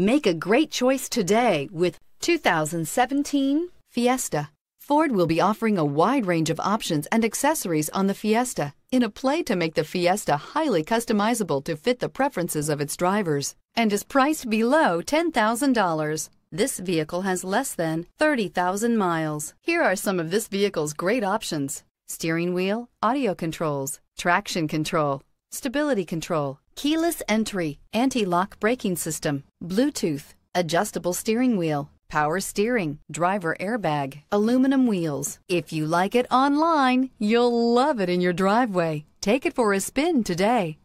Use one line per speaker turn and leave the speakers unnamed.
Make a great choice today with 2017 Fiesta. Ford will be offering a wide range of options and accessories on the Fiesta in a play to make the Fiesta highly customizable to fit the preferences of its drivers and is priced below $10,000. This vehicle has less than 30,000 miles. Here are some of this vehicle's great options. Steering wheel, audio controls, traction control, stability control, keyless entry, anti-lock braking system, Bluetooth, adjustable steering wheel, power steering, driver airbag, aluminum wheels. If you like it online, you'll love it in your driveway. Take it for a
spin today.